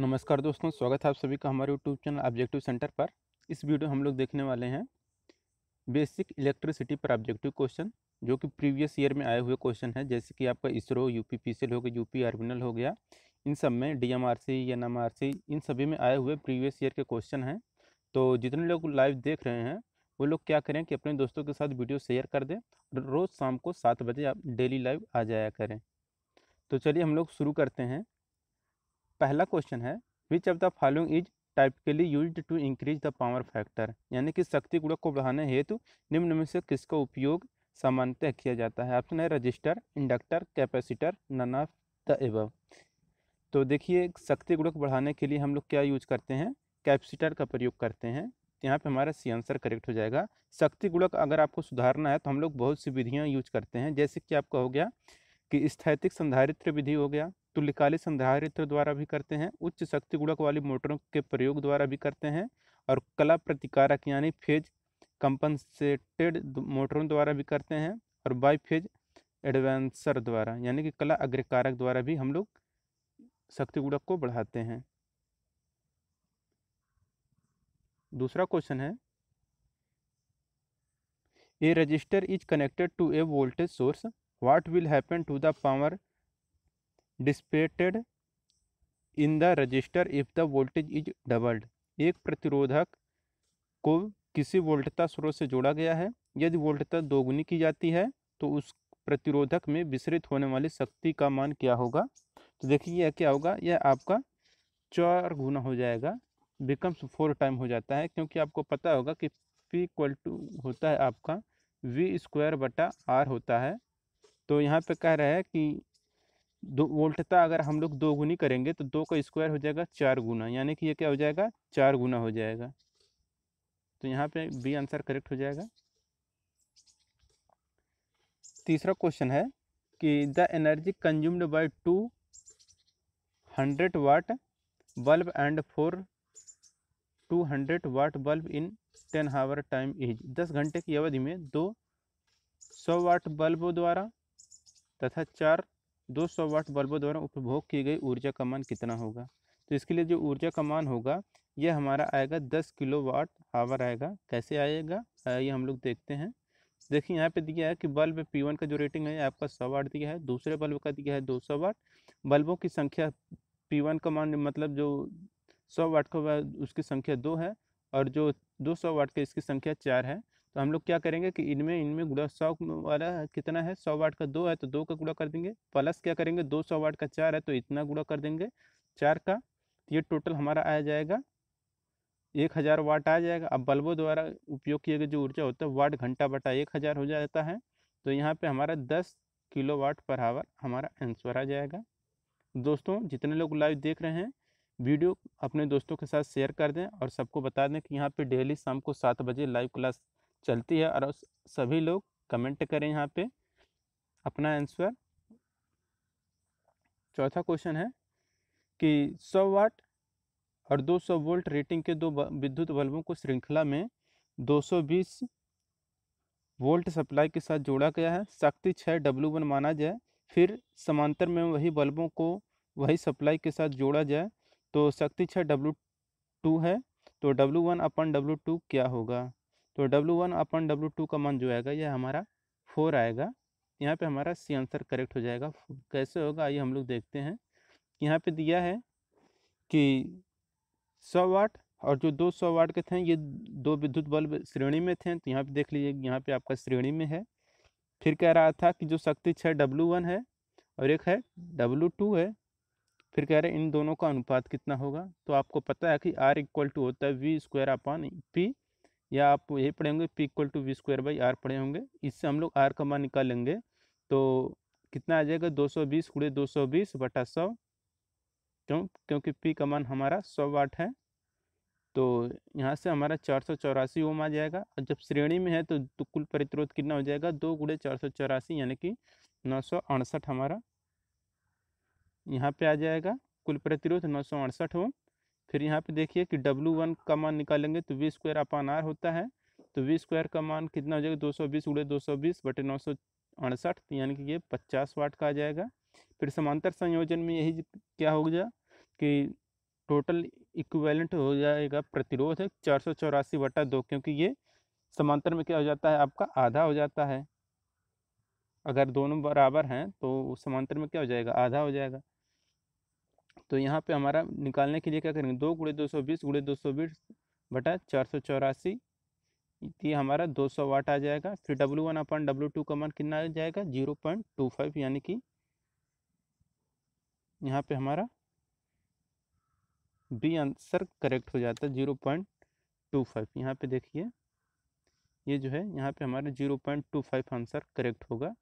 नमस्कार दोस्तों स्वागत है आप सभी का हमारे यूट्यूब चैनल ऑब्जेक्टिव सेंटर पर इस वीडियो हम लोग देखने वाले हैं बेसिक इलेक्ट्रिसिटी पर ऑब्जेक्टिव क्वेश्चन जो कि प्रीवियस ईयर में आए हुए क्वेश्चन है जैसे कि आपका इसरो यू पी पी हो गया यू पी आर्मिनल हो गया इन सब में D M R C N M R C इन सभी में आए हुए प्रीवियस ईयर के क्वेश्चन हैं तो जितने लोग लाइव देख रहे हैं वो लोग क्या करें कि अपने दोस्तों के साथ वीडियो शेयर कर दें रोज़ शाम को सात बजे आप डेली लाइव आ जाया करें तो चलिए हम लोग शुरू करते हैं पहला क्वेश्चन है which of the following is typically use to increase the power factor यानी कि शक्ति गुणक को बढ़ाने हेतु निम्न में से किसका उपयोग सामान्यतः किया जाता है ऑप्शन है resistor inductor capacitor none of the above तो देखिए शक्ति गुणक बढ़ाने के लिए हम लोग क्या यूज करते हैं कैपेसिटर का प्रयोग करते हैं यहाँ पे हमारा सी आंसर करेक्ट हो जाएगा शक्ति गुणक अगर आपको सुधारना है तो हम लोग बहुत सी विधियाँ यूज करते हैं जैसे कि आपका हो गया कि स्थैतिक संधारित्र विधि हो गया तुल्यकाली संधारित्र द्वारा भी करते हैं उच्च शक्ति गुणक वाली मोटरों के प्रयोग द्वारा भी करते हैं और कला प्रतिकारक यानी फेज कंपनसेटेड मोटरों द्वारा भी करते हैं और बाई फेज एडवेंसर द्वारा यानी कि कला अग्रकारक द्वारा भी हम लोग शक्ति गुणक को बढ़ाते हैं दूसरा क्वेश्चन है a resistor is connected to a voltage source what will happen to the power dissipated in the resistor if the voltage is doubled एक प्रतिरोधक को किसी वोल्टता स्रोत से जोड़ा गया है यदि वोल्टता दोगुनी की जाती है तो उस प्रतिरोधक में विसरित होने वाली शक्ति का मान क्या होगा तो देखिए यह क्या होगा यह आपका चार गुना हो जाएगा बिकम्स फोर टाइम हो जाता है क्योंकि आपको पता होगा कि पी इक्वल टू होता है आपका वी स्क्वायर बटा आर होता है तो यहाँ पे कह रहा है कि दो वोल्टता अगर हम लोग दो गुनी करेंगे तो दो का स्क्वायर हो जाएगा चार गुना यानी कि ये क्या हो जाएगा चार गुना हो जाएगा तो यहाँ पे बी आंसर करेक्ट हो जाएगा तीसरा क्वेश्चन है कि the energy consumed by two hundred watt bulb and four two hundred watt bulb in ten hour time is दस घंटे की अवधि में दो सौ वाट बल्बों द्वारा तथा चार 200 वाट बल्बों द्वारा उपभोग की गई ऊर्जा का मान कितना होगा तो इसके लिए जो ऊर्जा का मान होगा यह हमारा आएगा 10 किलो वाट आवर आएगा कैसे आएगा ये हम लोग देखते हैं देखिए यहाँ पे दिया है कि बल्ब P1 का जो रेटिंग है आपका सौ वाट दिया है दूसरे बल्ब का दिया है दो सौ वाट बल्बों की संख्या पी का मान मतलब जो सौ वाट का उसकी संख्या दो है और जो दो सौ वाट का इसकी संख्या चार है तो हम लोग क्या करेंगे कि इनमें इनमें गुड़ा सौ वाला कितना है सौ वाट का दो है तो दो का गुड़ा कर देंगे प्लस क्या करेंगे दो सौ वाट का चार है तो इतना गुड़ा कर देंगे चार का तो ये टोटल हमारा आ जाएगा एक हज़ार वाट आ जाएगा अब बल्बों द्वारा उपयोग किए गए जो ऊर्जा होता है वाट घंटा बटा एक हज़ार हो जाता है तो यहाँ पे हमारा दस किलो वाट पर आवर हमारा आंसर आ जाएगा दोस्तों जितने लोग लाइव देख रहे हैं वीडियो अपने दोस्तों के साथ शेयर कर दें और सबको बता दें कि यहाँ पे डेली शाम को सात बजे लाइव क्लास चलती है और सभी लोग कमेंट करें यहाँ पे अपना आंसर चौथा क्वेश्चन है कि सौ वाट और 200 वोल्ट रेटिंग के दो विद्युत बल्बों को श्रृंखला में 220 वोल्ट सप्लाई के साथ जोड़ा गया है शक्ति छः डब्लू वन माना जाए फिर समांतर में वही बल्बों को वही सप्लाई के साथ जोड़ा जाए तो शक्ति छः डब्लू टू है तो W one upon W two क्या होगा तो W one upon W two का मान जो आएगा यह हमारा फोर आएगा यहाँ पे हमारा सी आंसर करेक्ट हो जाएगा कैसे होगा आइए हम लोग देखते हैं यहाँ पे दिया है कि सौ वाट और जो दो सौ वाट के थे ये दो विद्युत बल्ब श्रेणी में थे तो यहाँ पे देख लीजिए यहाँ पे आपका श्रेणी में है फिर कह रहा था कि जो शक्ति छः डब्लू वन है और एक है डब्लू टू है फिर कह रहे इन दोनों का अनुपात कितना होगा तो आपको पता है कि आर इक्वल टू होता है वी स्क्वायर अपॉन पी या आप ये पढ़े होंगे P equal to V square by R पढ़े होंगे इससे हम लोग आर का मान निकालेंगे तो कितना आ जाएगा दो सौ बीस गुड़े दो सौ बीस बटा सौ क्यों क्योंकि पी का मान हमारा सौ वाट है तो यहाँ से हमारा चार सौ चौरासी ओम आ जाएगा और जब श्रेणी में है तो कुल प्रतिरोध कितना हो जाएगा दो गुड़े चार सौ चौरासी यानी कि नौ सौ अड़सठ हमारा यहाँ पे आ जाएगा कुल प्रतिरोध नौ सौ अड़सठ ओम फिर यहाँ पे देखिए कि W1 वन का मान निकालेंगे तो वी स्क्वायर अपान आर होता है तो वी स्क्वायर का मान कितना हो जाएगा दो सौ बीस उड़े दो सौ बीस बटे नौ सौ अड़सठ तो यानी कि ये पचास वाट का आ जाएगा फिर समांतर संयोजन में यही क्या हो गया कि टोटल इक्वेलेंट हो जाएगा प्रतिरोध है चार सौ चौरासी बटा दो क्योंकि ये समांतर में क्या हो जाता है आपका आधा हो जाता है अगर दोनों बराबर हैं तो समांतर में क्या हो जाएगा आधा हो जाएगा तो यहाँ पे हमारा निकालने के लिए क्या करेंगे दो गुड़े दो सौ बीस गुड़े दो सौ बीस बटा चार सौ चौरासी तो ये हमारा दो सौ वाट आ जाएगा फिर W one upon W two का मान कितना आ जाएगा जीरो पॉइंट टू फाइव यानी कि यहाँ पे हमारा बी आंसर करेक्ट हो जाता है जीरो पॉइंट टू फाइव यहाँ पे देखिए ये जो है यहाँ पे हमारा zero point two five answer correct होगा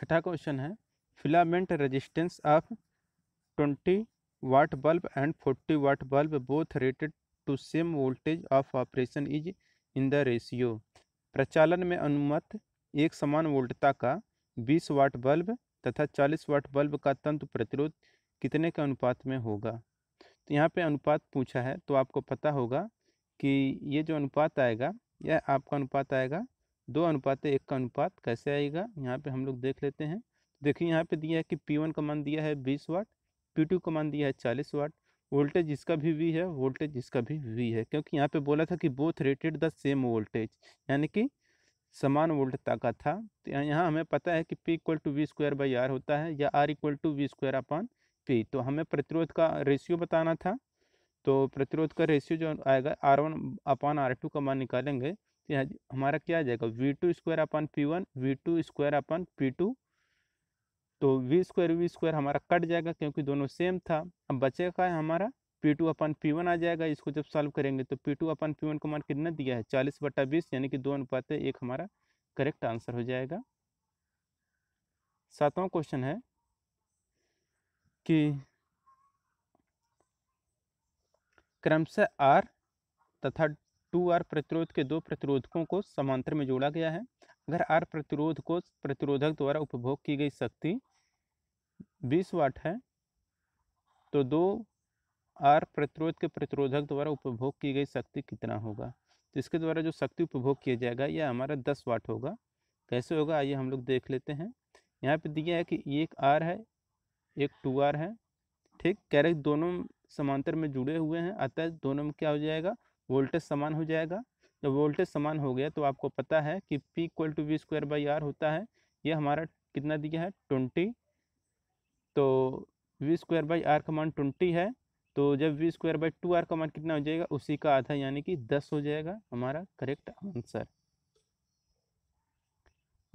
छठा क्वेश्चन है filament resistance of twenty watt bulb and forty watt bulb both rated to same voltage of operation is in the ratio प्रचालन में अनुमत एक समान वोल्टता का 20 वाट बल्ब तथा 40 वाट बल्ब का तंत्र प्रतिरोध कितने के अनुपात में होगा तो यहाँ पे अनुपात पूछा है तो आपको पता होगा कि ये जो अनुपात आएगा यह आपका अनुपात आएगा दो अनुपात एक का अनुपात कैसे आएगा यहाँ पे हम लोग देख लेते हैं देखिए यहाँ पे दिया है कि पी वन का मान दिया है बीस वाट पी टू का मान दिया है चालीस वाट वोल्टेज इसका भी वी है वोल्टेज इसका भी वी है क्योंकि यहाँ पे बोला था कि both rated the same voltage यानी कि समान वोल्टता का था तो यहाँ हमें पता है कि P equal to V square by R होता है या R equal to V square upon P तो हमें प्रतिरोध का रेशियो बताना था तो प्रतिरोध का रेशियो जो आएगा R one upon R two का मान निकालेंगे हाँ हमारा क्या आ जाएगा V two square upon P one V two square upon P two तो वी स्क्वायर वी स्क्वायर हमारा कट जाएगा क्योंकि दोनों सेम था अब बचेगा है हमारा P two upon P one आ जाएगा इसको जब सॉल्व करेंगे तो P two upon P one को मान कितना दिया है चालीस बट्टा बीस यानी कि दो अनुपात एक हमारा करेक्ट आंसर हो जाएगा सातवां क्वेश्चन है कि क्रमशः आर तथा टू आर प्रतिरोध के दो प्रतिरोधकों को समांतर में जोड़ा गया है अगर आर प्रतिरोध को प्रतिरोधक द्वारा उपभोग की गई शक्ति बीस वाट है तो दो आर प्रतिरोध के प्रतिरोधक द्वारा उपभोग की गई शक्ति कितना होगा तो इसके द्वारा जो शक्ति उपभोग किया जाएगा यह हमारा दस वाट होगा कैसे होगा आइए हम लोग देख लेते हैं यहाँ पे दिया है कि एक आर है एक टू आर है ठीक कैरेक्ट दोनों समांतर में जुड़े हुए हैं अतः दोनों में क्या हो जाएगा वोल्टेज समान हो जाएगा जब वोल्टेज समान हो गया तो आपको पता है कि P equal to V square by R होता है ये हमारा कितना दिया है ट्वेंटी तो वी स्क्वायर बाई आर का मान ट्वेंटी है तो जब V square by two R का मान कितना हो जाएगा उसी का आधा यानी कि दस हो जाएगा हमारा करेक्ट आंसर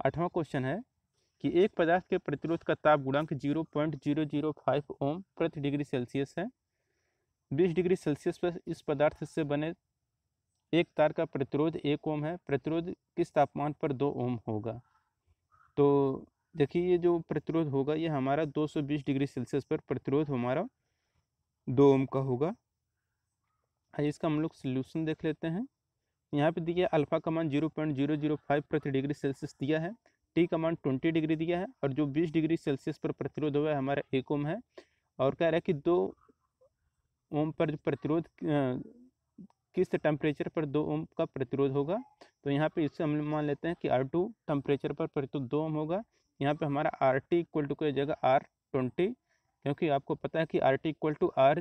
आठवां क्वेश्चन है कि एक पदार्थ के प्रतिरोध का ताप गुणांक zero point zero zero five ohm प्रति डिग्री सेल्सियस है बीस डिग्री सेल्सियस पर इस पदार्थ से बने एक तार का प्रतिरोध एक ओम है प्रतिरोध किस तापमान पर दो ओम होगा तो देखिए ये जो प्रतिरोध होगा ये हमारा 220 डिग्री सेल्सियस पर प्रतिरोध हमारा दो ओम का होगा इसका हम लोग सोल्यूशन देख लेते हैं यहाँ पे दिया अल्फ़ा का मान zero point zero zero five प्रति डिग्री सेल्सियस दिया है टी का मान ट्वेंटी डिग्री दिया है और जो बीस डिग्री सेल्सियस पर प्रतिरोध हुआ है हमारा एक ओम है और कह रहा है कि दो ओम पर जो प्रतिरोध किस टेम्परेचर पर दो ओम का प्रतिरोध होगा तो यहाँ पे इससे हम मान लेते हैं कि आर टू टेम्परेचर पर प्रतिरोध दो ओम होगा यहाँ पे हमारा आर टी इक्वल टू की जगह आर ट्वेंटी क्योंकि आपको पता है कि R T equal to R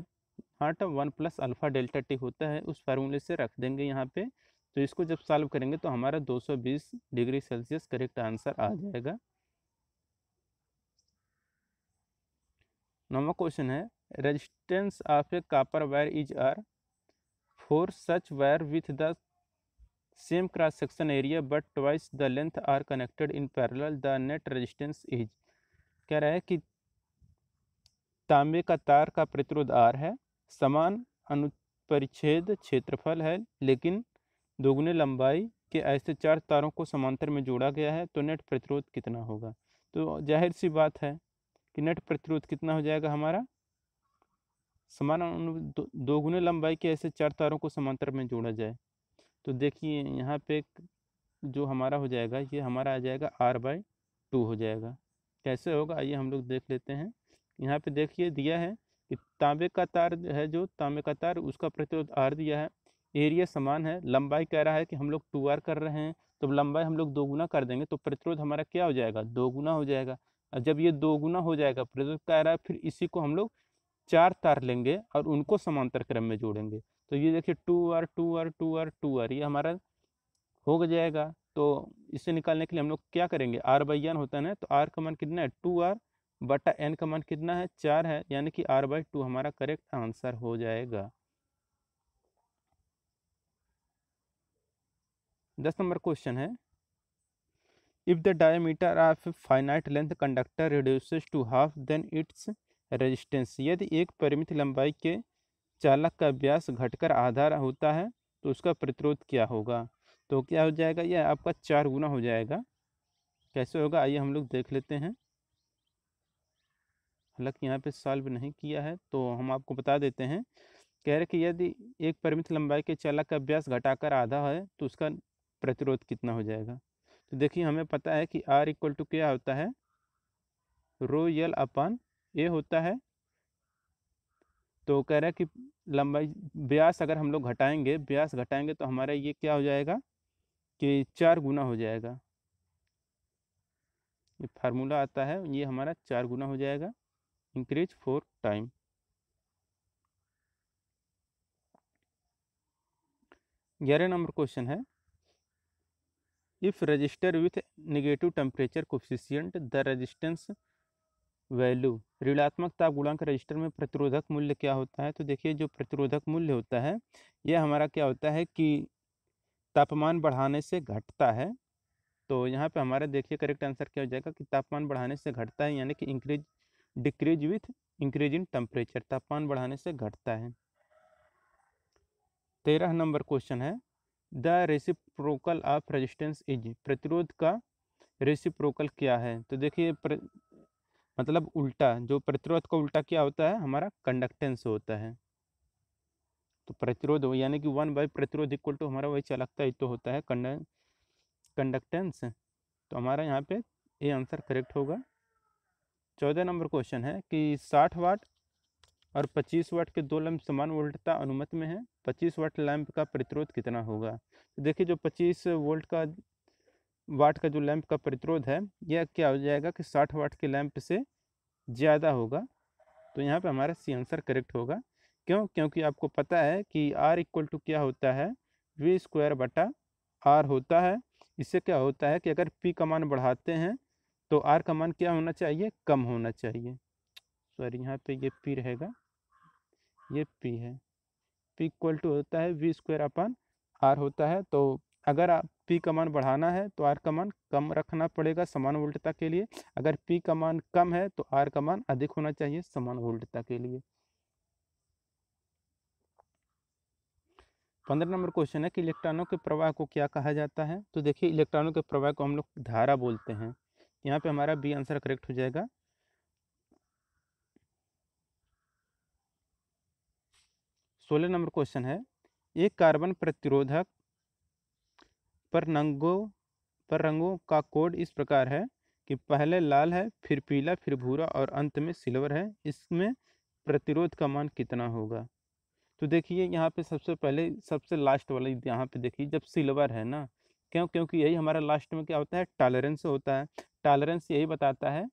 हाट one plus alpha delta T होता है उस फार्मूले से रख देंगे यहाँ पे तो इसको जब सॉल्व करेंगे तो हमारा 220 डिग्री सेल्सियस करेक्ट आंसर आ जाएगा नवा क्वेश्चन है resistance of a copper wire is R four such wire with the same cross section area but twice the length are connected in parallel the net resistance is कह रहा है कि तांबे का तार का प्रतिरोध आर है समान अनुपरिच्छेद क्षेत्रफल है लेकिन दोगुने लंबाई के ऐसे चार तारों को समांतर में जोड़ा गया है तो नेट प्रतिरोध कितना होगा तो जाहिर सी बात है कि नेट प्रतिरोध कितना हो जाएगा हमारा समान दो, दोगुने लंबाई के ऐसे चार तारों को समांतर में जोड़ा जाए तो देखिए यहाँ पे जो हमारा हो जाएगा ये हमारा आ जाएगा आर बाई टू हो जाएगा कैसे होगा आइए हम लोग देख लेते हैं यहाँ पे देखिए दिया है कि तांबे का तार है जो तांबे का तार उसका प्रतिरोध आर दिया है एरिया समान है लंबाई कह रहा है कि हम लोग टू आर कर रहे हैं तो लंबाई हम लोग दोगुना कर देंगे तो प्रतिरोध हमारा क्या हो जाएगा दोगुना हो जाएगा और जब ये दोगुना हो जाएगा प्रतिरोध कह रहा है फिर इसी को हम लोग चार तार लेंगे और उनको समांतर क्रम में जोड़ेंगे तो ये देखिए two R two R two R two R ये हमारा हो जाएगा तो इसे निकालने के लिए हम लोग क्या करेंगे आर बाई एन होता है ना तो आर का मान कितना है टू आर बटा एन का मान कितना है चार है यानी कि आर बाई टू हमारा करेक्ट आंसर हो जाएगा दस नंबर क्वेश्चन है if the diameter of finite length conductor reduces to half then its resistance यदि एक परिमित लंबाई के चालक का व्यास घटकर आधा होता है तो उसका प्रतिरोध क्या होगा तो क्या हो जाएगा यह आपका चार गुना हो जाएगा कैसे होगा आइए हम लोग देख लेते हैं हालांकि यहाँ पे सॉल्व नहीं किया है तो हम आपको बता देते हैं कह रहे कि यदि एक परिमित लंबाई के चालक का व्यास घटाकर आधा है तो उसका प्रतिरोध कितना हो जाएगा तो देखिए हमें पता है कि आर इक्वल टू क्या होता है रो यल अपन ये होता है तो कह रहा है कि लंबाई ब्यास अगर हम लोग घटाएंगे ब्यास घटाएंगे तो हमारा ये क्या हो जाएगा कि चार गुना हो जाएगा ये फार्मूला आता है ये हमारा चार गुना हो जाएगा इंक्रीज फोर टाइम ग्यारह नंबर क्वेश्चन है if resistor with negative temperature coefficient the resistance value ऋणात्मक ताप गुणांक रजिस्टर में प्रतिरोधक मूल्य क्या होता है तो देखिए जो प्रतिरोधक मूल्य होता है यह हमारा क्या होता है कि तापमान बढ़ाने से घटता है तो यहाँ पे हमारा देखिए करेक्ट आंसर क्या हो जाएगा कि तापमान बढ़ाने से घटता है यानी कि increase decrease with increase in temperature तापमान बढ़ाने से घटता है तेरह नंबर क्वेश्चन है the reciprocal of resistance is प्रतिरोध का रेसिप्रोकल क्या है तो देखिए मतलब उल्टा जो प्रतिरोध का उल्टा क्या होता है हमारा कंडक्टेंस होता है तो प्रतिरोध यानी कि वन बाई प्रतिरोध इक्वल टू हमारा वही चालकता ही तो होता है कंड कंडक्टेंस तो हमारा यहाँ पे ये आंसर करेक्ट होगा चौदह नंबर क्वेश्चन है कि साठ वाट और पच्चीस वाट के दो लैंप समान वोल्टता अनुमत में है पच्चीस वाट लैंप का प्रतिरोध कितना होगा तो देखिए जो पच्चीस वोल्ट का वाट का जो लैंप का प्रतिरोध है यह क्या हो जाएगा कि साठ वाट के लैंप से ज़्यादा होगा तो यहाँ पे हमारा सी आंसर करेक्ट होगा क्यों क्योंकि आपको पता है कि आर इक्वल टू क्या होता है वी स्क्वायर बटा आर होता है इससे क्या होता है कि अगर पी का मान बढ़ाते हैं तो आर का मान क्या होना चाहिए कम होना चाहिए सॉरी यहाँ पे ये पी रहेगा ये पी है पी इक्वल टू होता है वी स्क्वायर अपन आर होता है तो अगर आप पी का मान बढ़ाना है तो आर का मान कम रखना पड़ेगा समान वोल्टता के लिए अगर पी का मान कम है तो आर का मान अधिक होना चाहिए समान वोल्टता के लिए पंद्रह तो नंबर क्वेश्चन है कि इलेक्ट्रॉनों के प्रवाह को क्या कहा जाता है तो देखिए इलेक्ट्रॉनों के प्रवाह को हम लोग धारा बोलते हैं यहाँ पे हमारा बी आंसर करेक्ट हो जाएगा सोलह नंबर क्वेश्चन है एक कार्बन प्रतिरोधक पर रंगों पर रंगों का कोड इस प्रकार है कि पहले लाल है फिर पीला फिर भूरा और अंत में सिल्वर है इसमें प्रतिरोध का मान कितना होगा तो देखिए यहाँ पे सबसे पहले सबसे लास्ट वाला यहाँ पे देखिए जब सिल्वर है ना क्यों क्योंकि यही हमारा लास्ट में क्या होता है टॉलरेंस होता है टॉलरेंस यही बताता है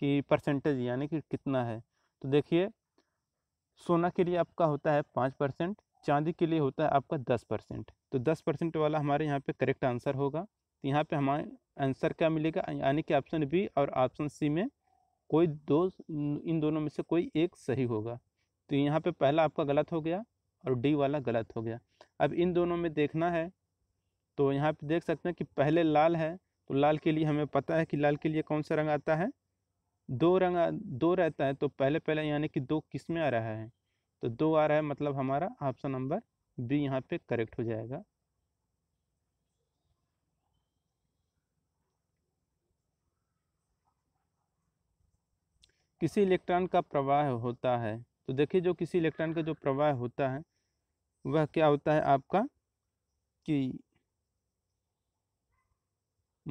कि परसेंटेज यानी कि कितना है तो देखिए सोना के लिए आपका होता है पाँच परसेंट चांदी के लिए होता है आपका दस परसेंट तो दस परसेंट वाला हमारे यहाँ पे करेक्ट आंसर होगा तो यहाँ पे हमारे आंसर क्या मिलेगा यानी कि ऑप्शन बी और ऑप्शन सी में कोई दो इन दोनों में से कोई एक सही होगा तो यहाँ पे पहला आपका गलत हो गया और डी वाला गलत हो गया अब इन दोनों में देखना है तो यहाँ पर देख सकते हैं कि पहले लाल है तो लाल के लिए हमें पता है कि लाल के लिए कौन सा रंग आता है दो रंग दो रहता है तो पहले पहले यानी कि दो किस में आ रहा है तो दो आ रहा है मतलब हमारा ऑप्शन नंबर बी यहाँ पे करेक्ट हो जाएगा किसी इलेक्ट्रॉन का प्रवाह होता है तो देखिए जो किसी इलेक्ट्रॉन का जो प्रवाह होता है वह क्या होता है आपका कि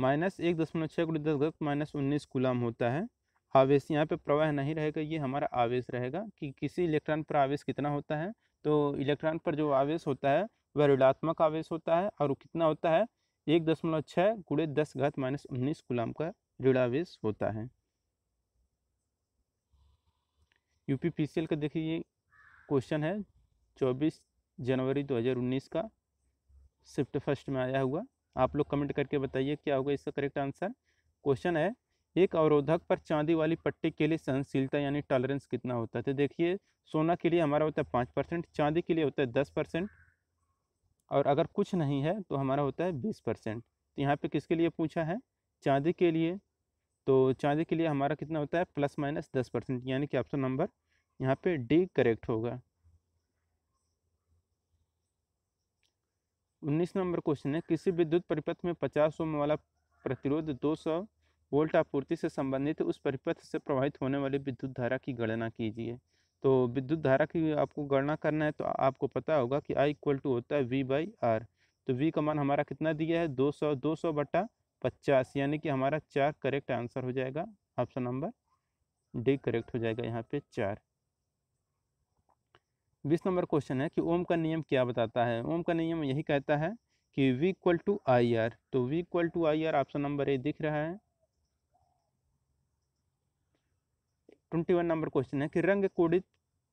माइनस एक दशमलव छः गुड़ी दस गत माइनस उन्नीस गुलाम होता है आवेश यहाँ पे प्रवाह नहीं रहेगा ये हमारा आवेश रहेगा कि किसी इलेक्ट्रॉन पर आवेश कितना होता है तो इलेक्ट्रॉन पर जो आवेश होता है वह ऋणात्मक आवेश होता है और कितना होता है एक दशमलव छः गुड़े दस घात माइनस उन्नीस गुलाम का ऋणावेश होता है एल का देखिए क्वेश्चन है चौबीस जनवरी उन्नीस का शिफ्ट फर्स्ट में आया हुआ आप लोग कमेंट करके बताइए क्या होगा इसका करेक्ट आंसर क्वेश्चन है एक अवरोधक पर चांदी वाली पट्टी के लिए सहनशीलता यानी टॉलरेंस कितना होता है तो देखिए सोना के लिए हमारा होता है पाँच परसेंट चांदी के लिए होता है दस परसेंट और अगर कुछ नहीं है तो हमारा होता है बीस परसेंट तो यहाँ पे किसके लिए पूछा है चांदी के लिए तो चांदी के लिए हमारा कितना होता है प्लस माइनस दस परसेंट यानी कि ऑप्शन नंबर यहाँ पर डी करेक्ट होगा उन्नीस नंबर क्वेश्चन है किसी विद्युत परिपथ में पचास ओम वाला प्रतिरोध दो सौ वोल्ट आपूर्ति से संबंधित उस परिपथ से प्रवाहित होने वाली विद्युत धारा की गणना कीजिए तो विद्युत धारा की आपको गणना करना है तो आपको पता होगा कि आई इक्वल टू होता है वी बाई आर तो वी का मान हमारा कितना दिया है दो सौ दो सौ बटा पचास यानी कि हमारा चार करेक्ट आंसर हो जाएगा ऑप्शन नंबर डी करेक्ट हो जाएगा यहाँ पे चार बीस नंबर क्वेश्चन है कि ओम का नियम क्या बताता है ओम का नियम यही कहता है कि V equal to I R तो V equal to I R option number A दिख रहा है ट्वेंटी वन नंबर क्वेश्चन है कि रंग कोडित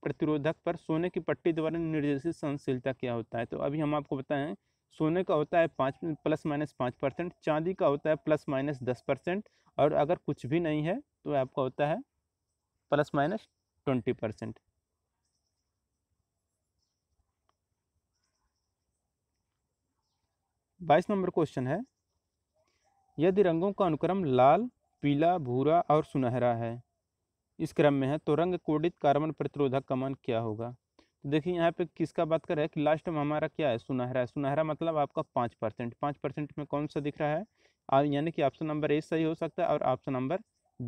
प्रतिरोधक पर सोने की पट्टी द्वारा निर्देशित सहनशीलता क्या होता है तो अभी हम आपको बताएं सोने का होता है पाँच प्लस माइनस पाँच परसेंट चांदी का होता है प्लस माइनस दस परसेंट और अगर कुछ भी नहीं है तो आपका होता है प्लस माइनस ट्वेंटी परसेंट बाईस नंबर क्वेश्चन है यदि रंगों का अनुक्रम लाल पीला भूरा और सुनहरा है इस क्रम में है तो रंग कोडित कार्बन प्रतिरोधक का मान क्या होगा तो देखिए यहाँ पे किसका बात कर रहा है कि लास्ट में हमारा क्या है सुनहरा है सुनहरा मतलब आपका पाँच परसेंट पाँच परसेंट में कौन सा दिख रहा है यानी कि ऑप्शन नंबर ए सही हो सकता है और ऑप्शन नंबर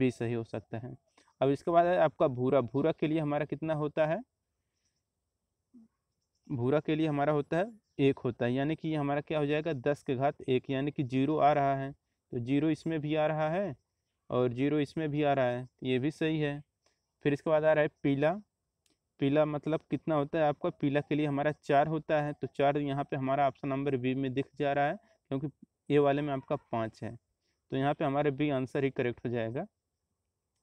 बी सही हो सकता है अब इसके बाद है आपका भूरा भूरा के लिए हमारा कितना होता है भूरा के लिए हमारा होता है एक होता है यानी कि हमारा क्या हो जाएगा दस के घात एक यानी कि जीरो आ रहा है तो जीरो इसमें भी आ रहा है और जीरो इसमें भी आ रहा है ये भी सही है फिर इसके बाद आ रहा है पीला पीला मतलब कितना होता है आपका पीला के लिए हमारा चार होता है तो चार यहाँ पे हमारा ऑप्शन नंबर बी में दिख जा रहा है क्योंकि ए वाले में आपका पाँच है तो यहाँ पे हमारा बी आंसर ही करेक्ट हो जाएगा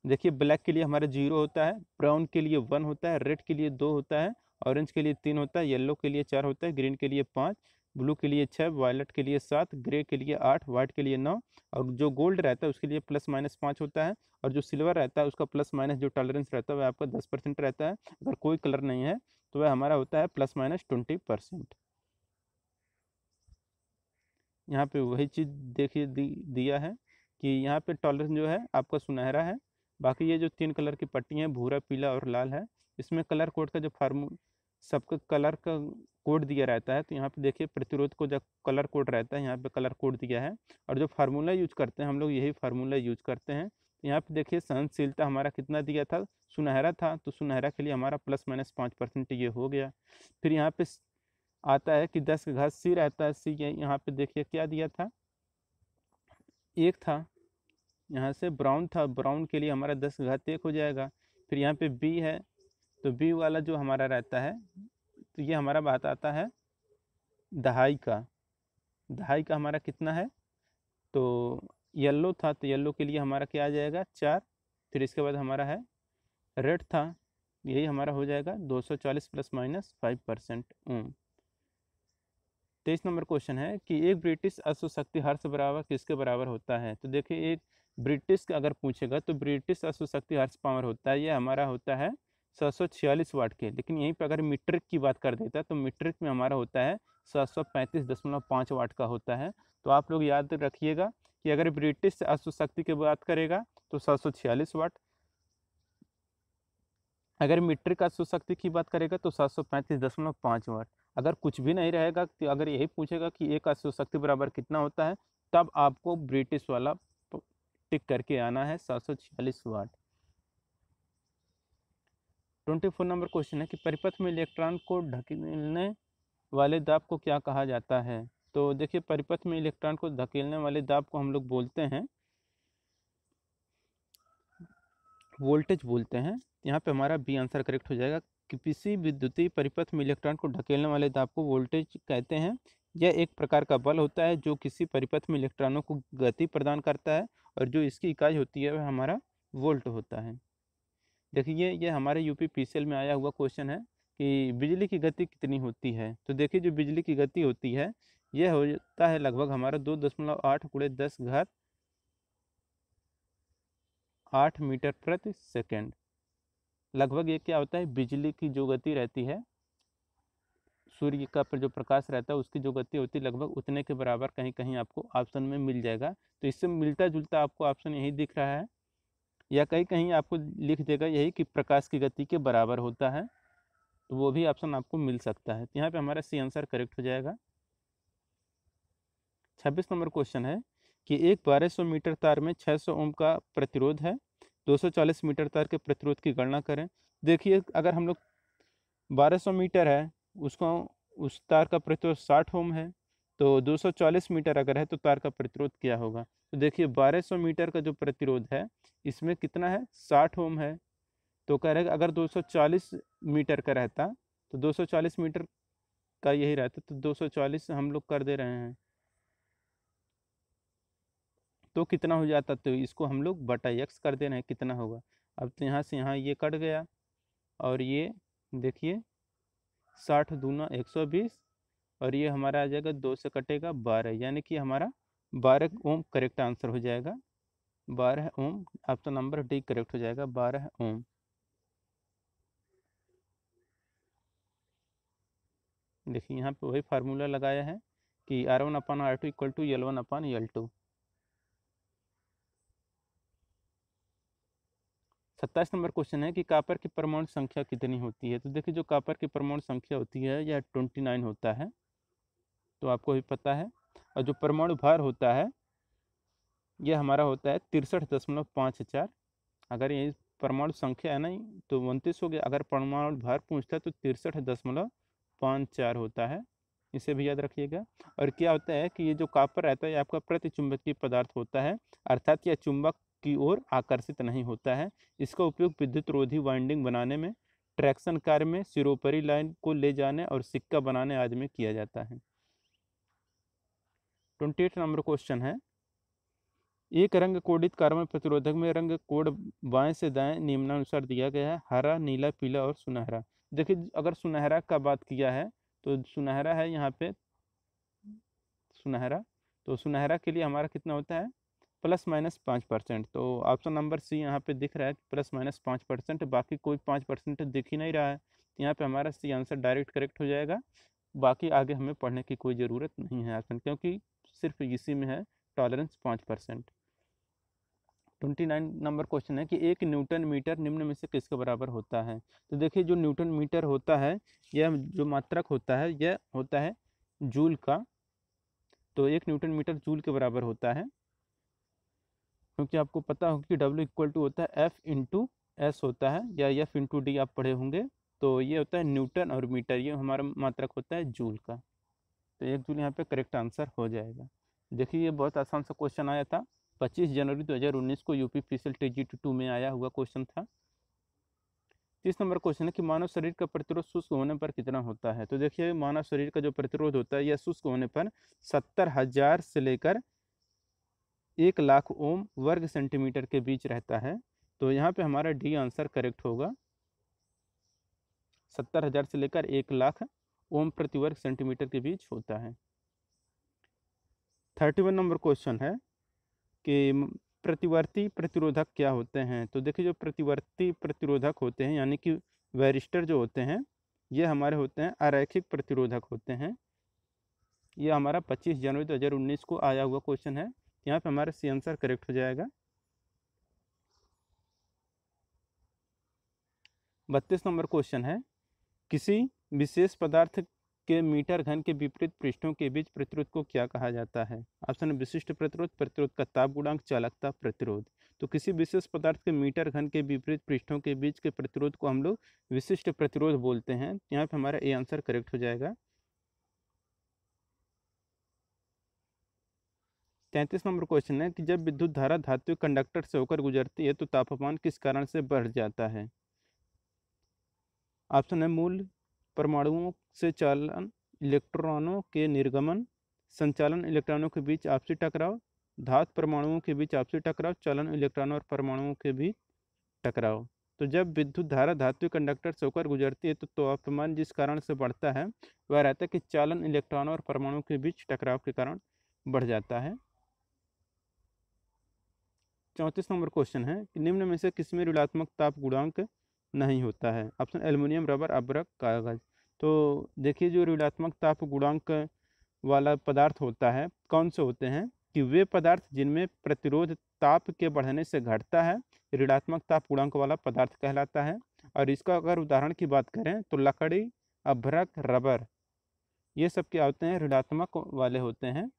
देखिए ब्लैक के लिए हमारा जीरो होता है ब्राउन के लिए वन होता है रेड के लिए दो होता है ऑरेंज के लिए तीन होता है येल्लो के लिए चार होता है ग्रीन के लिए पाँच ब्लू के लिए छः वायलट के लिए सात ग्रे के लिए आठ व्हाइट के लिए नौ और जो गोल्ड रहता है उसके लिए प्लस माइनस पाँच होता है और जो सिल्वर रहता है उसका प्लस माइनस जो टॉलरेंस रहता है वह आपका दस परसेंट रहता है अगर कोई कलर नहीं है तो वह हमारा होता है प्लस माइनस ट्वेंटी परसेंट यहाँ पे वही चीज़ देखिए दिया है कि यहाँ पे टॉलरेंस जो है आपका सुनहरा है बाकी ये जो तीन कलर की पट्टी हैं भूरा पीला और लाल है इसमें कलर कोड का जो फार्मू सबका कलर का कोड दिया रहता है तो यहाँ पे देखिए प्रतिरोध को जब कलर कोड रहता है यहाँ पे कलर कोड दिया है और जो फार्मूला यूज करते हैं हम लोग यही फार्मूला यूज करते हैं तो यहाँ पे देखिए सहनशीलता हमारा कितना दिया था सुनहरा था तो सुनहरा के लिए हमारा प्लस माइनस पाँच परसेंट ये हो गया फिर यहाँ पे आता है कि दस का घात सी रहता है सी यहाँ पे देखिए क्या दिया था एक था यहाँ से ब्राउन था ब्राउन के लिए हमारा दस घात एक हो जाएगा फिर यहाँ पे बी है तो बी वाला जो हमारा रहता है तो ये हमारा बात आता है दहाई का दहाई का हमारा कितना है तो येल्लो था तो येल्लो के लिए हमारा क्या आ जाएगा चार फिर इसके बाद हमारा है रेड था यही हमारा हो जाएगा 240 plus minus five percent ohm तेईस तो नंबर क्वेश्चन है कि एक ब्रिटिश अश्वशक्ति हर्ष बराबर किसके बराबर होता है तो देखिए एक ब्रिटिश का अगर पूछेगा तो ब्रिटिश अश्वशक्ति हर्ष पावर होता है ये हमारा होता है सात सौ छियालीस वाट के लेकिन यहीं पर अगर मीट्रिक की बात कर देता है तो मीट्रिक में हमारा होता है सात सौ पैंतीस दशमलव पाँच वाट का होता है तो आप लोग याद रखिएगा कि अगर ब्रिटिश अश्व शक्ति की बात करेगा तो सात सौ छियालीस वाट अगर मीट्रिक अश्वशक्ति शक्ति की बात करेगा तो सात सौ पैंतीस दशमलव पाँच वाट अगर कुछ भी नहीं रहेगा तो अगर यही पूछेगा कि एक अश्व शक्ति बराबर कितना होता है तब आपको ब्रिटिश वाला टिक करके आना है सात सौ छियालीस watt twenty four number question है कि परिपथ में इलेक्ट्रॉन को ढकेलने वाले दाब को क्या कहा जाता है तो देखिए परिपथ में इलेक्ट्रॉन को धकेलने वाले दाब को हम लोग बोलते हैं वोल्टेज बोलते हैं यहाँ पे हमारा बी आंसर करेक्ट हो जाएगा कि किसी विद्युतीय परिपथ में इलेक्ट्रॉन को ढकेलने वाले दाब को वोल्टेज कहते हैं यह एक प्रकार का बल होता है जो किसी परिपथ में इलेक्ट्रॉनों को गति प्रदान करता है और जो इसकी इकाई होती है वह हमारा वोल्ट होता है देखिए ये हमारे यूपी पी में आया हुआ क्वेश्चन है कि बिजली की गति कितनी होती है तो देखिए जो बिजली की गति होती है यह होता है लगभग हमारा दो दशमलव आठ गुड़े दस घर आठ मीटर प्रति सेकेंड लगभग ये क्या होता है बिजली की जो गति रहती है सूर्य का पर जो प्रकाश रहता है उसकी जो गति होती है लगभग उतने के बराबर कहीं कहीं आपको ऑप्शन में मिल जाएगा तो इससे मिलता जुलता आपको ऑप्शन यही दिख रहा है या कहीं कहीं आपको लिख देगा यही कि प्रकाश की गति के बराबर होता है तो वो भी ऑप्शन आपको मिल सकता है तो यहाँ पे हमारा सी आंसर करेक्ट हो जाएगा छब्बीस नंबर क्वेश्चन है कि एक 1200 मीटर तार में 600 सौ का प्रतिरोध है 240 मीटर तार के प्रतिरोध की गणना करें देखिए अगर हम लोग बारह मीटर है उसको उस तार का प्रतिरोध साठ ओम है तो 240 मीटर अगर है तो तार का प्रतिरोध क्या होगा तो देखिए 1200 मीटर का जो प्रतिरोध है इसमें कितना है साठ ओम है तो कह रहे अगर 240 मीटर का रहता तो 240 मीटर का यही रहता तो 240 हम लोग कर दे रहे हैं तो कितना हो जाता तो इसको हम लोग बटा यक्स कर दे रहे हैं कितना होगा अब तो यहाँ से यहाँ ये कट गया और ये देखिए साठ दूना एक सौ बीस और ये हमारा आ जाएगा दो से कटेगा बारह यानी कि हमारा बारह ओम करेक्ट आंसर हो जाएगा बारह ओम अब तो नंबर डी करेक्ट हो जाएगा बारह ओम देखिए यहाँ पे वही फार्मूला लगाया है कि R one upon R two equal to L one upon L two सत्ताईस नंबर क्वेश्चन है कि कापर की परमाणु संख्या कितनी होती है तो देखिए जो कापर की परमाणु संख्या होती है यह ट्वेंटी नाइन होता है तो आपको भी पता है और जो परमाणु भार होता है यह हमारा होता है तिरसठ दशमलव पाँच चार अगर ये परमाणु संख्या है ना तो उनतीस हो गया अगर परमाणु भार पूछता है तो तिरसठ दशमलव पाँच चार होता है इसे भी याद रखिएगा और क्या होता है कि ये जो कापर रहता है आपका प्रतिचुंबकीय पदार्थ होता है अर्थात यह चुंबक की ओर आकर्षित नहीं होता है इसका उपयोग विद्युत रोधी वाइंडिंग बनाने में ट्रैक्शन कार्य में सिरोपरी लाइन को ले जाने और सिक्का बनाने आदि में किया जाता है ट्वेंटी एट नंबर क्वेश्चन है एक रंग कोडित कार्बन प्रतिरोधक में रंग कोड बाएं से दाएं निम्नानुसार दिया गया है हरा नीला पीला और सुनहरा देखिए अगर सुनहरा का बात किया है तो सुनहरा है यहाँ पे सुनहरा तो सुनहरा के लिए हमारा कितना होता है प्लस माइनस पाँच परसेंट तो ऑप्शन नंबर सी यहाँ पे दिख रहा है प्लस माइनस पाँच परसेंट बाकी कोई पाँच परसेंट दिख ही नहीं रहा है यहाँ पे हमारा सी आंसर डायरेक्ट करेक्ट हो जाएगा बाकी आगे हमें पढ़ने की कोई ज़रूरत नहीं है आसन क्योंकि सिर्फ इसी में है टॉलरेंस पाँच percent twenty nine number question है कि एक न्यूटन मीटर निम्न में से किसके बराबर होता है तो देखिए जो न्यूटन मीटर होता है यह जो मात्रक होता है यह होता है जूल का तो एक न्यूटन मीटर जूल के बराबर होता है क्योंकि आपको पता हो कि डब्ल्यू इक्वल टू होता है एफ इंटू एस होता है या एफ इंटू डी आप पढ़े होंगे तो ये होता है न्यूटन और मीटर ये हमारा मात्रक होता है जूल का तो एक जूल यहाँ पे करेक्ट आंसर हो जाएगा देखिए ये बहुत आसान सा क्वेश्चन आया था 25 जनवरी 2019 को यूपी फिशल टी टू में आया हुआ क्वेश्चन था तीस नंबर क्वेश्चन है कि मानव शरीर का प्रतिरोध शुष्क होने पर कितना होता है तो देखिए मानव शरीर का जो प्रतिरोध होता है यह शुष्क होने पर सत्तर हजार से लेकर एक लाख ओम वर्ग सेंटीमीटर के बीच रहता है तो यहाँ पे हमारा डी आंसर करेक्ट होगा सत्तर हजार से लेकर एक लाख ओम प्रति वर्ग सेंटीमीटर के बीच होता है थर्टी वन नंबर क्वेश्चन है कि प्रतिवर्ती प्रतिरोधक क्या होते हैं तो देखिए जो प्रतिवर्ती प्रतिरोधक होते हैं यानी कि वैरिस्टर जो होते हैं ये हमारे होते हैं अरैखिक प्रतिरोधक होते हैं ये हमारा 25 जनवरी 2019 को आया हुआ क्वेश्चन है यहाँ पे हमारा सी आंसर करेक्ट हो जाएगा बत्तीस नंबर क्वेश्चन है किसी विशेष पदार्थ के मीटर घन के विपरीत पृष्ठों के बीच प्रतिरोध को क्या कहा जाता है ऑप्शन विशिष्ट प्रतिरोध प्रतिरोध का ताप गुणांक चालकता प्रतिरोध तो किसी विशेष पदार्थ के मीटर घन के विपरीत पृष्ठों के बीच के प्रतिरोध को हम लोग विशिष्ट प्रतिरोध बोलते हैं यहाँ पे हमारा ये आंसर करेक्ट हो जाएगा तैंतीस नंबर क्वेश्चन है कि जब विद्युत धारा धातु कंडक्टर से होकर गुजरती है तो तापमान किस कारण से बढ़ जाता है ऑप्शन है मूल परमाणुओं से चालन इलेक्ट्रॉनों के निर्गमन संचालन इलेक्ट्रॉनों के बीच आपसी टकराव धातु परमाणुओं के बीच आपसी टकराव चालन इलेक्ट्रॉनों और परमाणुओं के बीच टकराव तो जब विद्युत धारा धातु कंडक्टर से होकर गुजरती है तो तापमान जिस कारण से बढ़ता है वह रहता है कि चालन इलेक्ट्रॉनों और परमाणुओं के बीच टकराव के कारण बढ़ जाता है चौंतीस नंबर क्वेश्चन है कि निम्न में से किसमें ऋणात्मक ताप गुणांक नहीं होता है ऑप्शन एल्युमिनियम रबर अब्रक कागज़ तो देखिए जो ऋणात्मक ताप गुणांक वाला पदार्थ होता है कौन से होते हैं कि वे पदार्थ जिनमें प्रतिरोध ताप के बढ़ने से घटता है ऋणात्मक ताप गुणांक वाला पदार्थ कहलाता है और इसका अगर उदाहरण की बात करें तो लकड़ी अभ्रक रबर ये सब क्या होते हैं ऋणात्मक वाले होते हैं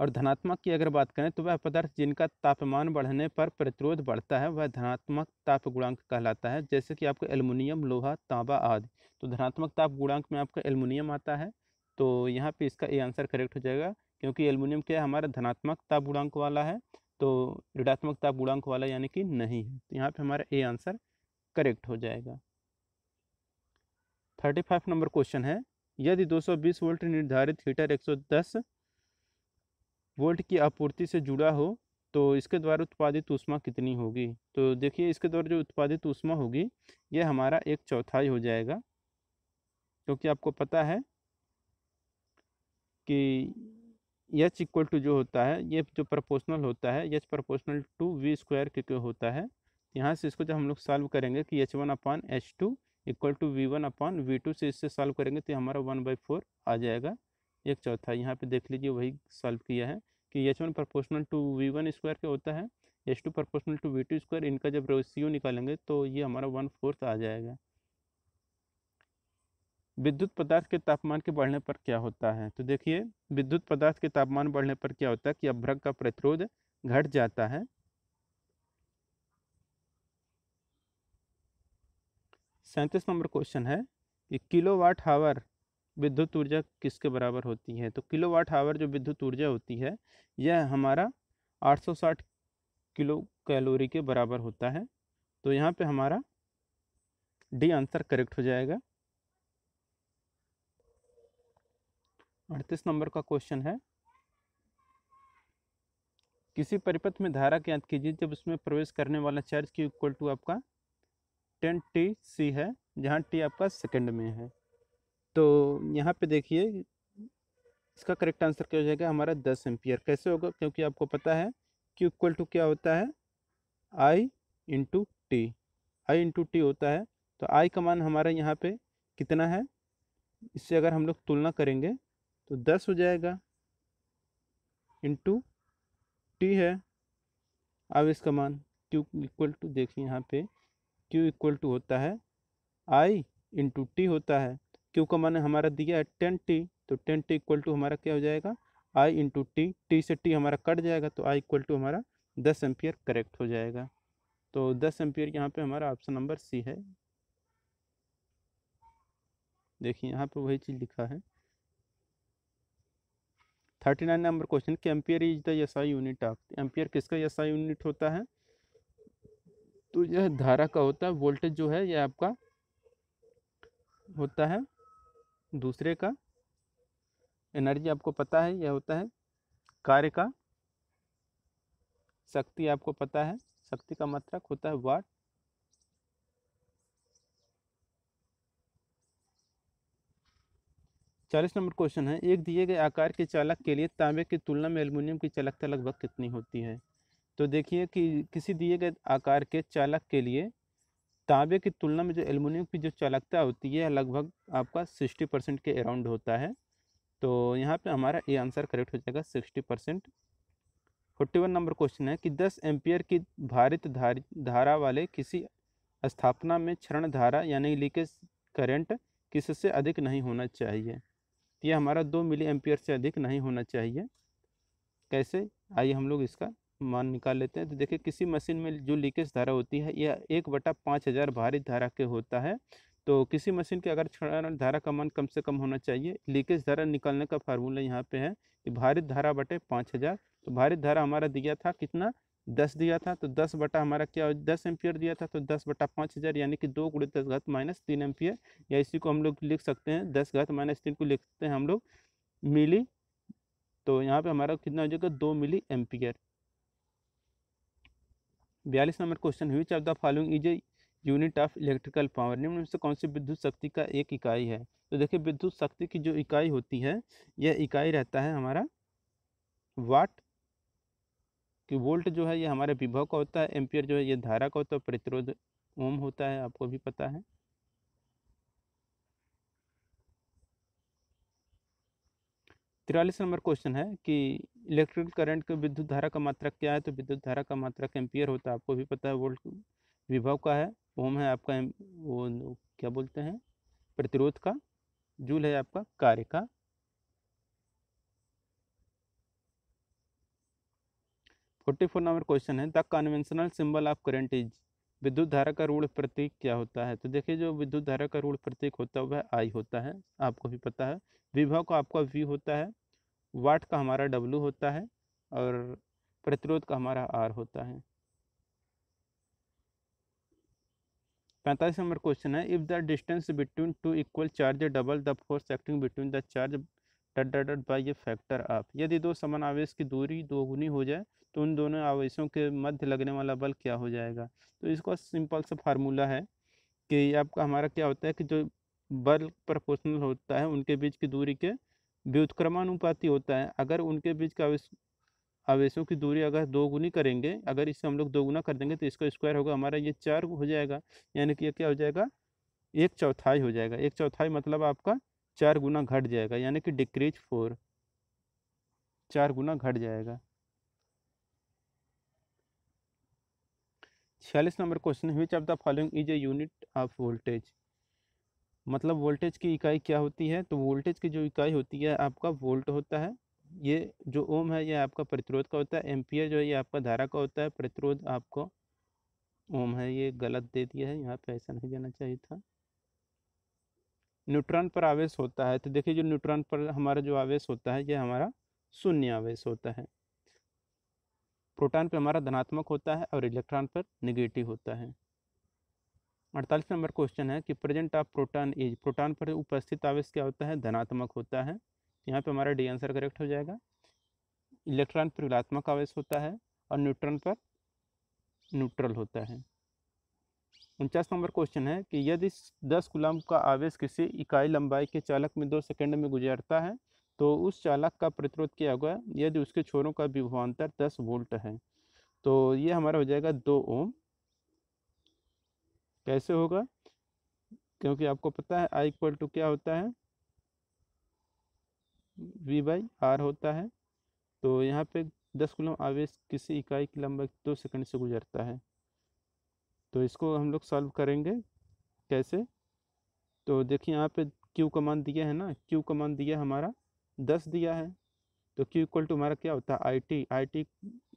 और धनात्मक की अगर बात करें तो वह पदार्थ जिनका तापमान बढ़ने पर प्रतिरोध बढ़ता है वह धनात्मक ताप गुणांक कहलाता है जैसे कि आपका एल्युमिनियम लोहा तांबा आदि तो धनात्मक ताप गुणांक में आपका एल्युमिनियम आता है तो यहाँ पे इसका ए आंसर करेक्ट हो जाएगा क्योंकि एल्युमिनियम क्या है हमारा धनात्मक ताप गुणांक वाला है तो ऋणात्मक ताप गुणांक वाला यानी कि नहीं है तो यहाँ पर हमारा ए आंसर करेक्ट हो जाएगा थर्टी फाइव नंबर क्वेश्चन है यदि 220 वोल्ट निर्धारित हीटर 110 वोल्ट की आपूर्ति से जुड़ा हो तो इसके द्वारा उत्पादित ऊष्मा कितनी होगी तो देखिए इसके द्वारा जो उत्पादित ऊष्मा होगी ये हमारा एक चौथाई हो जाएगा क्योंकि तो आपको पता है कि यच इक्वल टू जो होता है ये जो प्रोपोर्शनल होता है H proportional to V square के होता है यहाँ से इसको जब हम लोग सॉल्व करेंगे कि H one upon H two equal to V one upon V two से इससे सॉल्व करेंगे तो हमारा वन बाई फोर आ जाएगा एक चौथाई यहाँ पे देख लीजिए वही सॉल्व किया है कि H one proportional to V one square क्या होता है H two proportional to V two square इनका जब रेशियो निकालेंगे तो ये हमारा वन फोर्थ आ जाएगा विद्युत पदार्थ के तापमान के बढ़ने पर क्या होता है तो देखिए विद्युत पदार्थ के तापमान बढ़ने पर क्या होता है कि अभ्रक का प्रतिरोध घट जाता है सैंतीस नंबर क्वेश्चन है कि किलोवाट हावर विद्युत ऊर्जा किसके बराबर होती है तो किलोवाट आवर जो विद्युत ऊर्जा होती है यह हमारा 860 किलो कैलोरी के बराबर होता है तो यहाँ पे हमारा डी आंसर करेक्ट हो जाएगा अड़तीस नंबर का क्वेश्चन है किसी परिपथ में धारा ज्ञात कीजिए जब उसमें प्रवेश करने वाला चार्ज की इक्वल टू आपका टेन टी सी है जहाँ टी आपका सेकंड में है तो यहाँ पे देखिए इसका करेक्ट आंसर क्या हो जाएगा हमारा दस एम्पियर कैसे होगा क्योंकि आपको पता है कि इक्वल टू क्या होता है I into T I into T होता है तो आई का मान हमारा यहाँ पे कितना है इससे अगर हम लोग तुलना करेंगे तो दस हो जाएगा इंटू टी है अब इसका मान क्यू इक्वल टू देखिए यहाँ पे क्यू इक्वल टू होता है आई इंटू टी होता है क्यू का मान हमारा दिया है टेन टी तो टेन टी इक्वल टू हमारा क्या हो जाएगा आई इंटू टी टी से टी हमारा कट जाएगा तो आई इक्वल टू हमारा दस एम्पियर करेक्ट हो जाएगा तो दस एम्पियर यहाँ पे हमारा ऑप्शन नंबर सी है देखिए यहाँ पे वही चीज़ लिखा है थर्टी नाइन नंबर क्वेश्चन कि ampere is the I unit of ampere किसका आई यूनिट होता है तो यह धारा का होता है वोल्टेज जो है यह आपका होता है दूसरे का एनर्जी आपको पता है यह होता है कार्य का शक्ति आपको पता है शक्ति का मात्रक होता है वाट चालीस नंबर क्वेश्चन है एक दिए गए आकार के चालक के लिए तांबे की तुलना में एल्युमिनियम की चालकता लगभग कितनी होती है तो देखिए कि किसी दिए गए आकार के चालक के लिए तांबे की तुलना में जो एलमिनियम की जो चालकता होती है लगभग आपका सिक्सटी परसेंट के अराउंड होता है तो यहाँ पे हमारा ये आंसर करेक्ट हो जाएगा sixty percent forty one number question है कि दस एम्पियर की भारित धार, धारा वाले किसी स्थापना में क्षरण धारा यानी लीकेज किस किससे अधिक नहीं होना चाहिए तो यह हमारा दो मिली एम्पियर से अधिक नहीं होना चाहिए कैसे आइए हम लोग इसका मान निकाल लेते हैं तो देखिए किसी मशीन में जो लीकेज धारा होती है यह एक बटा पाँच हज़ार भारी धारा के होता है तो किसी मशीन के अगर क्षण धारा का मान कम से कम होना चाहिए लीकेज धारा निकालने का फार्मूला यहाँ पे है कि भारित धारा बटे पाँच हज़ार तो भारित धारा हमारा दिया था कितना दस दिया था तो दस बटा हमारा क्या दस एम्पियर दिया था तो दस बटा पाँच हज़ार यानी कि दो गुड़े दस घात माइनस तीन एम्पियर या इसी को हम लोग लिख सकते हैं दस घात माइनस तीन को लिखते हैं हम लोग मिली तो यहाँ पे हमारा कितना हो जाएगा दो मिली एम्पियर बयालीस नंबर क्वेश्चन हुई of the following is a unit of electrical power निम्न से कौन सी विद्युत शक्ति का एक इकाई है तो देखिए विद्युत शक्ति की जो इकाई होती है यह इकाई रहता है हमारा वाट कि वोल्ट जो है ये हमारे विभव का होता है एम्पियर जो है ये धारा का होता है प्रतिरोध ओम होता है आपको भी पता है तिरालीस नंबर क्वेश्चन है कि इलेक्ट्रिकल करंट के विद्युत धारा का मात्रक क्या है तो विद्युत धारा का मात्रक एम्पियर होता है आपको भी पता है वोल्ट विभव का है ओम है आपका वो क्या बोलते हैं प्रतिरोध का जूल है आपका कार्य का फोर्टी फोर नंबर क्वेश्चन है the conventional symbol of current is विद्युत धारा का रूढ़ प्रतीक क्या होता है तो देखिए जो विद्युत धारा का रूढ़ प्रतीक होता है वह आई होता है आपको भी पता है विभव का आपका वी होता है वाट का हमारा डब्लू होता है और प्रतिरोध का हमारा आर होता है पैंतालीस नंबर क्वेश्चन है if the distance between two equal charge double the force acting between the charge dot dot by a factor आप यदि दो समान आवेश की दूरी दोगुनी हो जाए तो उन दोनों आवेशों के मध्य लगने वाला बल क्या हो जाएगा तो इसका सिंपल सा फार्मूला है कि आपका हमारा क्या होता है कि जो बल प्रोपोर्शनल होता है उनके बीच की दूरी के व्युत्क्रमानुपाति होता है अगर उनके बीच का आवेश आवेशों की दूरी अगर दो गुनी करेंगे अगर इससे हम लोग दो गुना कर देंगे तो इसका स्क्वायर होगा हमारा ये चार हो जाएगा यानी कि यह क्या हो जाएगा एक चौथाई हो जाएगा एक चौथाई मतलब आपका चार गुना घट जाएगा यानी कि डिक्रीज फोर चार गुना घट जाएगा छियालीस number question which of the following is a unit of voltage मतलब वोल्टेज की इकाई क्या होती है तो वोल्टेज की जो इकाई होती है आपका वोल्ट होता है ये जो ओम है ये आपका प्रतिरोध का होता है एम्पियर जो है ये आपका धारा का होता है प्रतिरोध आपको ओम है ये गलत दे दिया है यहाँ पे ऐसा नहीं देना चाहिए था न्यूट्रॉन पर आवेश होता है तो देखिए जो न्यूट्रॉन पर हमारा जो आवेश होता है ये हमारा शून्य आवेश होता है प्रोटॉन पर हमारा धनात्मक होता है और इलेक्ट्रॉन पर निगेटिव होता है अड़तालीस नंबर क्वेश्चन है कि present of proton is proton पर उपस्थित आवेश क्या होता है धनात्मक होता है यहाँ पे हमारा डी आंसर करेक्ट हो जाएगा इलेक्ट्रॉन पर ऋणात्मक आवेश होता है और न्यूट्रॉन पर न्यूट्रल होता है उनचास नंबर क्वेश्चन है कि यदि दस गुलाम का आवेश किसी इकाई लंबाई के चालक में दो सेकेंड में गुजरता है तो उस चालक का प्रतिरोध क्या होगा यदि उसके छोरों का विभवान्तर दस वोल्ट है तो ये हमारा हो जाएगा दो ओम कैसे होगा क्योंकि आपको पता है आई इक्वल टू क्या होता है वी बाई आर होता है तो यहाँ पे दस कुलम आवेश किसी इकाई की लंबाई दो सेकंड से गुजरता है तो इसको हम लोग सॉल्व करेंगे कैसे तो देखिए यहाँ पे क्यू कमान दिया है ना क्यू कमान दिया हमारा दस दिया है तो क्यू इक्वल टू हमारा क्या होता है आई टी आई टी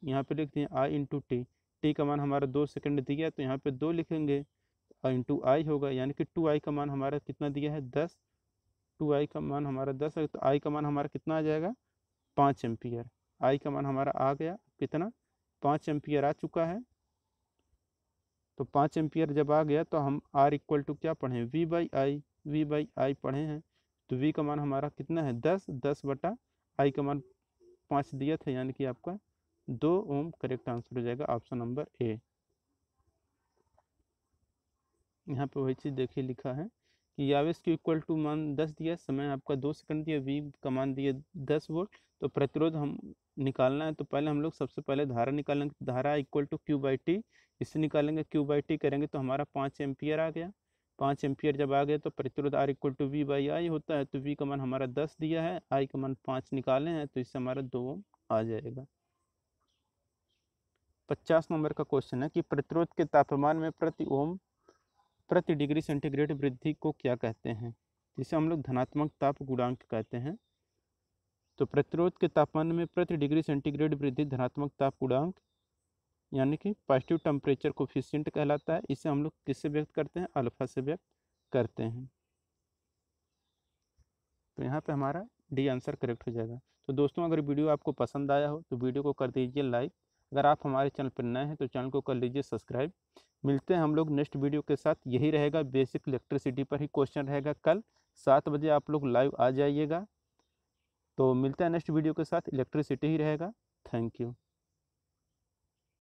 यहाँ पर लिखते हैं आई इंटू टी टी का मान हमारा दो सेकंड दिया है तो यहाँ पे दो लिखेंगे इंटू आई होगा यानी कि टू आई का मान हमारा कितना दिया है दस टू आई का मान हमारा दस है तो आई का मान हमारा कितना आ जाएगा पाँच एम्पियर आई का मान हमारा आ गया कितना पाँच एम्पियर आ चुका है तो पाँच एम्पियर जब आ गया तो हम आर इक्वल टू क्या पढ़ें V by I V by I पढ़े हैं तो वी का मान हमारा कितना है दस दस बटा आई का मान पाँच दिया था यानी कि आपका दो ओम करेक्ट आंसर हो जाएगा ऑप्शन नंबर ए यहाँ पे वही चीज़ देखिए लिखा है कि यावेश के इक्वल टू मान दस दिया समय आपका दो सेकंड दिया वी का मान दिया दस वोल्ट तो प्रतिरोध हम निकालना है तो पहले हम लोग सबसे पहले धारा निकालेंगे धारा equal to Q by T इससे निकालेंगे क्यू बाई टी करेंगे तो हमारा पाँच एम्पियर आ गया पाँच एम्पियर जब आ गए तो प्रतिरोध R equal to V by I होता है तो वी का मान हमारा दस दिया है आई का मान पाँच निकाले हैं तो इससे हमारा दो ओम आ जाएगा पचास नंबर का क्वेश्चन है कि प्रतिरोध के तापमान में प्रति ओम प्रति डिग्री सेंटीग्रेड वृद्धि को क्या कहते हैं जिसे हम लोग धनात्मक ताप गुणांक कहते हैं तो प्रतिरोध के तापमान में प्रति डिग्री सेंटीग्रेड वृद्धि धनात्मक ताप गुणांक यानी कि पॉजिटिव टेम्परेचर कोफिशियंट कहलाता है इसे हम लोग किससे व्यक्त करते हैं अल्फ़ा से व्यक्त करते हैं तो यहाँ पे हमारा डी आंसर करेक्ट हो जाएगा तो दोस्तों अगर वीडियो आपको पसंद आया हो तो वीडियो को कर दीजिए लाइक अगर आप हमारे चैनल पर नए हैं तो चैनल को कर लीजिए सब्सक्राइब मिलते हैं हम लोग नेक्स्ट वीडियो के साथ यही रहेगा बेसिक इलेक्ट्रिसिटी पर ही क्वेश्चन रहेगा कल सात बजे आप लोग लाइव आ जाइएगा तो मिलते हैं नेक्स्ट वीडियो के साथ इलेक्ट्रिसिटी ही रहेगा थैंक यू